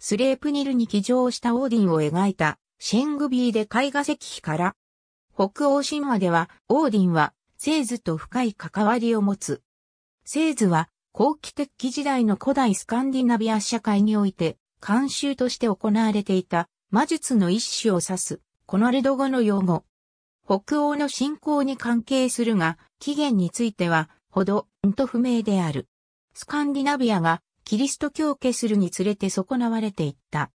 スレープニルに騎乗したオーディンを描いたシェングビーで絵画石碑から。北欧神話ではオーディンはセーズと深い関わりを持つ。セーズは後期的時代の古代スカンディナビア社会において慣習として行われていた魔術の一種を指すコナルド語の用語。北欧の信仰に関係するが起源についてはほどんと不明である。スカンディナビアがキリスト教化するにつれて損なわれていった。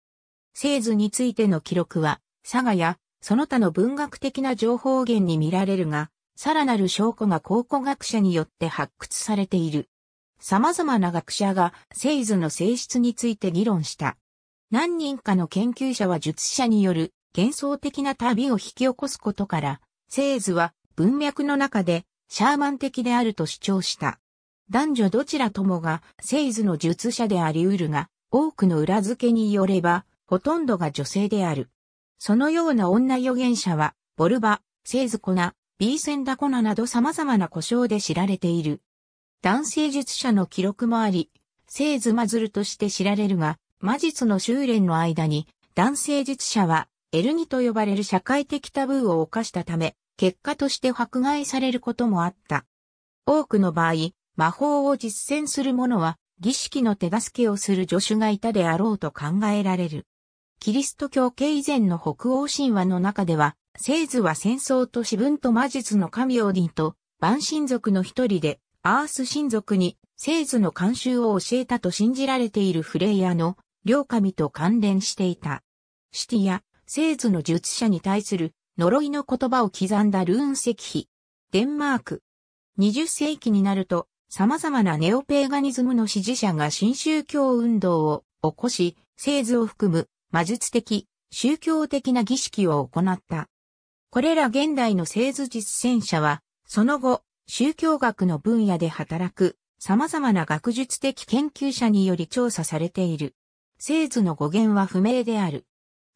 聖図についての記録は、佐賀やその他の文学的な情報源に見られるが、さらなる証拠が考古学者によって発掘されている。様々な学者が聖図の性質について議論した。何人かの研究者は術者による幻想的な旅を引き起こすことから、聖図は文脈の中でシャーマン的であると主張した。男女どちらともがセイズの術者であり得るが、多くの裏付けによれば、ほとんどが女性である。そのような女予言者は、ボルバ、セイズコナ、ビーセンダコナなど様々な故障で知られている。男性術者の記録もあり、セイズマズルとして知られるが、魔術の修練の間に、男性術者は、エルニと呼ばれる社会的タブーを犯したため、結果として迫害されることもあった。多くの場合、魔法を実践する者は、儀式の手助けをする助手がいたであろうと考えられる。キリスト教系以前の北欧神話の中では、聖図は戦争と私分と魔術の神オディンと、万神族の一人で、アース神族に聖図の慣習を教えたと信じられているフレイヤの、両神と関連していた。シティや、聖図の術者に対する呪いの言葉を刻んだルーン石碑。デンマーク。20世紀になると、様々なネオペーガニズムの支持者が新宗教運動を起こし、製図を含む魔術的、宗教的な儀式を行った。これら現代の製図実践者は、その後、宗教学の分野で働く様々な学術的研究者により調査されている。製図の語源は不明である。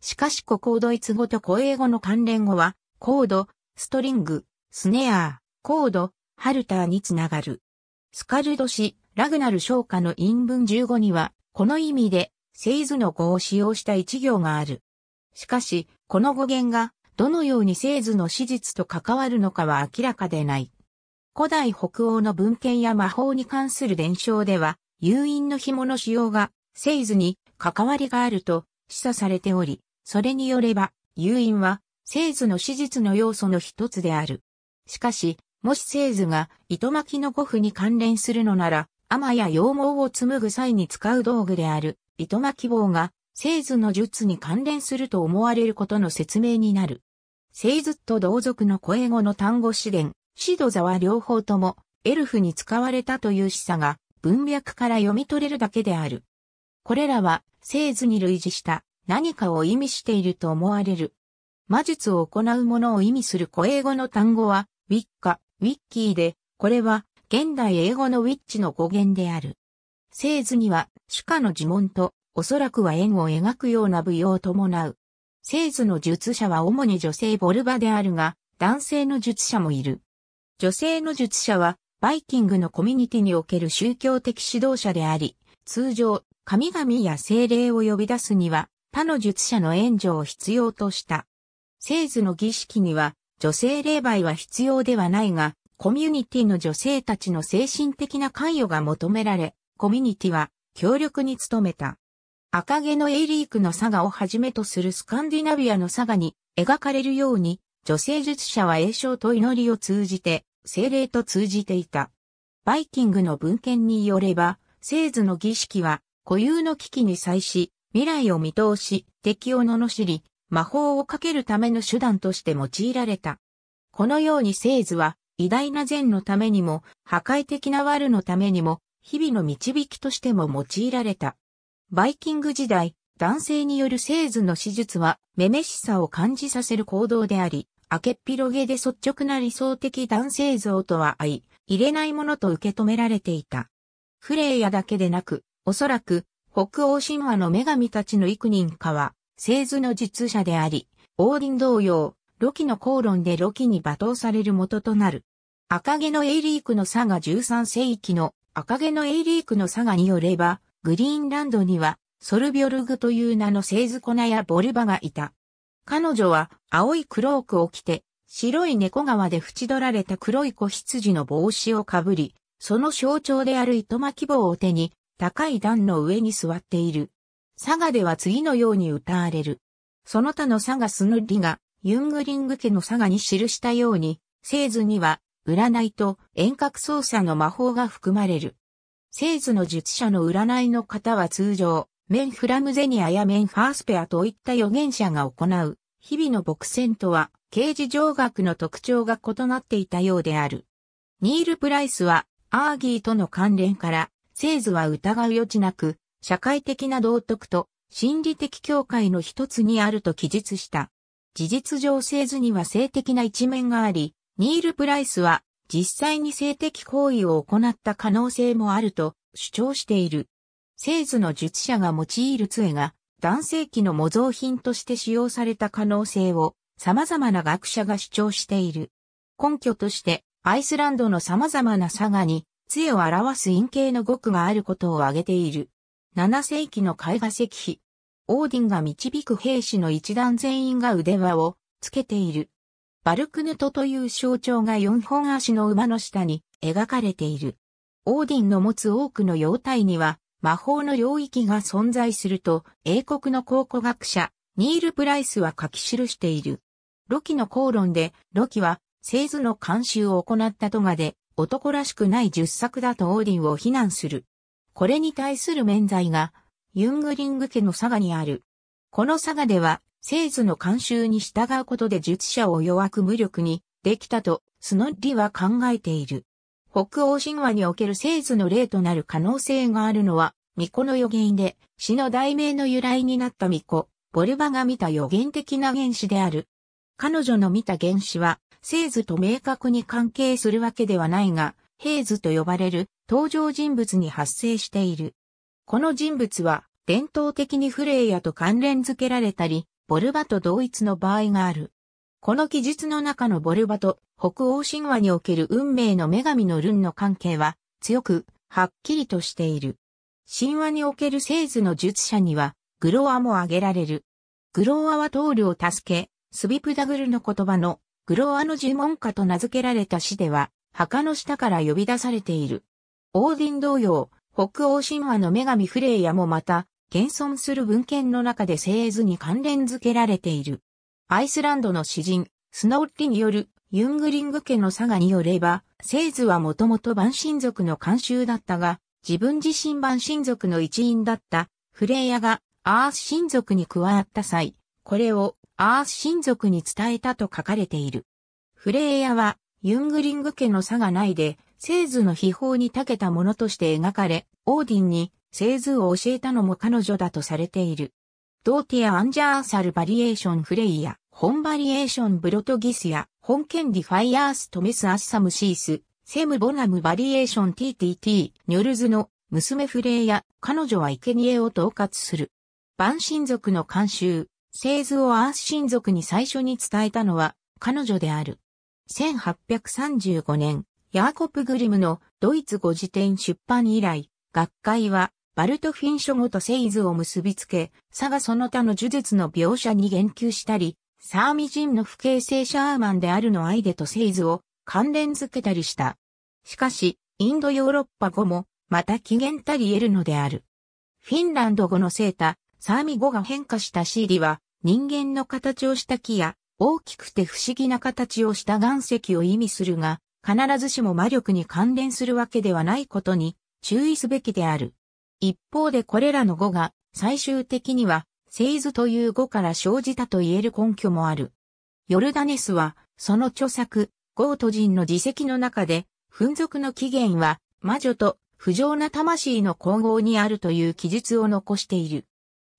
しかしこをドイツ語と古英語の関連語は、コード、ストリング、スネアー、コード、ハルターにつながる。スカルド氏、ラグナル昇華の陰文15には、この意味で、製図の語を使用した一行がある。しかし、この語源が、どのように製図の史実と関わるのかは明らかでない。古代北欧の文献や魔法に関する伝承では、誘引の紐の使用が、製図に関わりがあると示唆されており、それによれば、誘引は、製図の史実の要素の一つである。しかし、もし製図が糸巻きの古符に関連するのなら、まや羊毛を紡ぐ際に使う道具である糸巻き棒が製図の術に関連すると思われることの説明になる。製図と同族の古英語の単語資伝、シドザは両方ともエルフに使われたという示唆が文脈から読み取れるだけである。これらは製図に類似した何かを意味していると思われる。魔術を行うものを意味する古英語の単語は、ウィッカ、ウィッキーで、これは現代英語のウィッチの語源である。製図には主家の呪文とおそらくは円を描くような舞踊を伴う。製図の術者は主に女性ボルバであるが、男性の術者もいる。女性の術者はバイキングのコミュニティにおける宗教的指導者であり、通常、神々や精霊を呼び出すには、他の術者の援助を必要とした。製図の儀式には、女性霊媒は必要ではないが、コミュニティの女性たちの精神的な関与が求められ、コミュニティは協力に努めた。赤毛のエイリークの佐賀をはじめとするスカンディナビアの佐賀に描かれるように、女性術者は栄唱と祈りを通じて、精霊と通じていた。バイキングの文献によれば、製図の儀式は固有の危機に際し、未来を見通し、敵を罵り、魔法をかけるための手段として用いられた。このように聖図は、偉大な善のためにも、破壊的な悪のためにも、日々の導きとしても用いられた。バイキング時代、男性による性図の手術は、めめしさを感じさせる行動であり、明けっ広げで率直な理想的男性像とは相、い、入れないものと受け止められていた。フレイヤだけでなく、おそらく、北欧神話の女神たちの幾人かは、製図の実者であり、王林同様、ロキの口論でロキに罵倒される元となる。赤毛のエイリークの佐賀13世紀の赤毛のエイリークの佐賀によれば、グリーンランドにはソルビョルグという名の製図粉やボルバがいた。彼女は青いクロークを着て、白い猫皮で縁取られた黒い子羊の帽子をかぶり、その象徴である糸巻き棒を手に、高い段の上に座っている。佐賀では次のように歌われる。その他の佐賀スヌリが、ユングリング家の佐賀に記したように、製図には、占いと遠隔操作の魔法が含まれる。製図の術者の占いの方は通常、メンフラムゼニアやメンファースペアといった預言者が行う、日々の牧戦とは、刑事上学の特徴が異なっていたようである。ニール・プライスは、アーギーとの関連から、製図は疑う余地なく、社会的な道徳と心理的境界の一つにあると記述した。事実上製図には性的な一面があり、ニール・プライスは実際に性的行為を行った可能性もあると主張している。製図の術者が用いる杖が男性器の模造品として使用された可能性を様々な学者が主張している。根拠としてアイスランドの様々な佐賀に杖を表す陰形の語句があることを挙げている。7世紀の絵画石碑。オーディンが導く兵士の一団全員が腕輪をつけている。バルクヌトという象徴が4本足の馬の下に描かれている。オーディンの持つ多くの様態には魔法の領域が存在すると英国の考古学者ニール・プライスは書き記している。ロキの口論でロキは製図の監修を行ったトガで男らしくない十作だとオーディンを非難する。これに対する免罪が、ユングリング家の佐賀にある。この佐賀では、聖図の慣習に従うことで術者を弱く無力にできたと、スノッリは考えている。北欧神話における聖図の例となる可能性があるのは、巫女の予言で、詩の題名の由来になった巫女、ボルバが見た予言的な原子である。彼女の見た原子は、聖図と明確に関係するわけではないが、ヘイズと呼ばれる登場人物に発生している。この人物は、伝統的にフレイヤと関連付けられたり、ボルバと同一の場合がある。この記述の中のボルバと北欧神話における運命の女神のルンの関係は強く、はっきりとしている。神話における聖図の術者には、グロアも挙げられる。グロアはトールを助け、スビプダグルの言葉の、グロアの呪文家と名付けられた詩では、墓の下から呼び出されている。オーディン同様、北欧神話の女神フレイヤもまた、現存する文献の中で聖図に関連付けられている。アイスランドの詩人、スノーッリによるユングリング家の佐賀によれば、聖図はもともと万神族の慣習だったが、自分自身万神族の一員だったフレイヤがアース神族に加わった際、これをアース神族に伝えたと書かれている。フレイヤはユングリング家の佐賀内で製図の秘宝に長けたものとして描かれ、オーディンに製図を教えたのも彼女だとされている。ドーティア・アンジャーサル・バリエーション・フレイヤ、本バリエーション・ブロトギスや、本ケンディ・ファイアース・トメス・アッサム・シース、セム・ボナム・バリエーション・ TTT、ニョルズの娘フレイヤ、彼女は生贄を統括する。万神族の監修、製図をアース神族に最初に伝えたのは彼女である。1835年、ヤーコプ・グリムのドイツ語辞典出版以来、学会はバルトフィン書語とセイズを結びつけ、佐賀その他の呪術の描写に言及したり、サーミ人の不形成シャーマンであるのアイデとセイズを関連づけたりした。しかし、インドヨーロッパ語も、また起源たり得るのである。フィンランド語のセータ、サーミ語が変化したシーリは、人間の形をした木や、大きくて不思議な形をした岩石を意味するが、必ずしも魔力に関連するわけではないことに注意すべきである。一方でこれらの語が最終的には製図という語から生じたと言える根拠もある。ヨルダネスはその著作、ゴート人の自責の中で、紛族の起源は魔女と不浄な魂の混合にあるという記述を残している。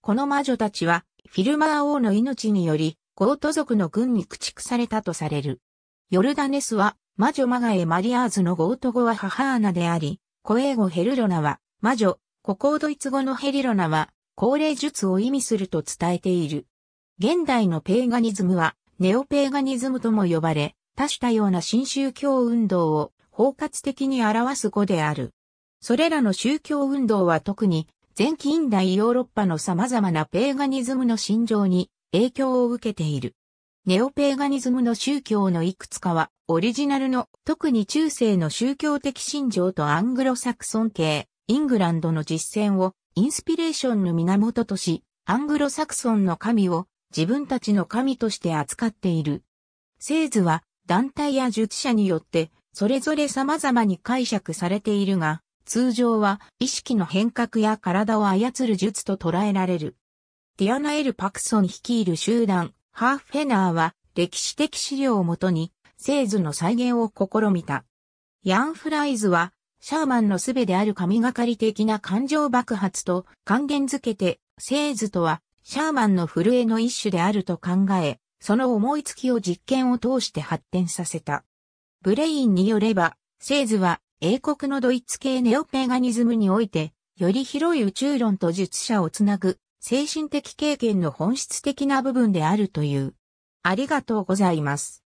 この魔女たちはフィルマー王の命によりゴート族の軍に駆逐されたとされる。ヨルダネスは魔女マガエ・マリアーズのゴート語は母アナであり、コエーゴ・ヘルロナは、魔女、ココードイツ語のヘリロナは、高齢術を意味すると伝えている。現代のペーガニズムは、ネオペーガニズムとも呼ばれ、多種多様な新宗教運動を包括的に表す語である。それらの宗教運動は特に、前近代ヨーロッパの様々なペーガニズムの心情に影響を受けている。ネオペーガニズムの宗教のいくつかは、オリジナルの、特に中世の宗教的信条とアングロサクソン系、イングランドの実践を、インスピレーションの源とし、アングロサクソンの神を、自分たちの神として扱っている。聖図は、団体や術者によって、それぞれ様々に解釈されているが、通常は、意識の変革や体を操る術と捉えられる。ティアナ・エル・パクソン率いる集団、ハーフフェナーは歴史的資料をもとに製図の再現を試みた。ヤン・フライズはシャーマンのすべである神がかり的な感情爆発と還元づけて、製図とはシャーマンの震えの一種であると考え、その思いつきを実験を通して発展させた。ブレインによれば、製図は英国のドイツ系ネオペガニズムにおいて、より広い宇宙論と術者をつなぐ精神的経験の本質的な部分であるという。ありがとうございます。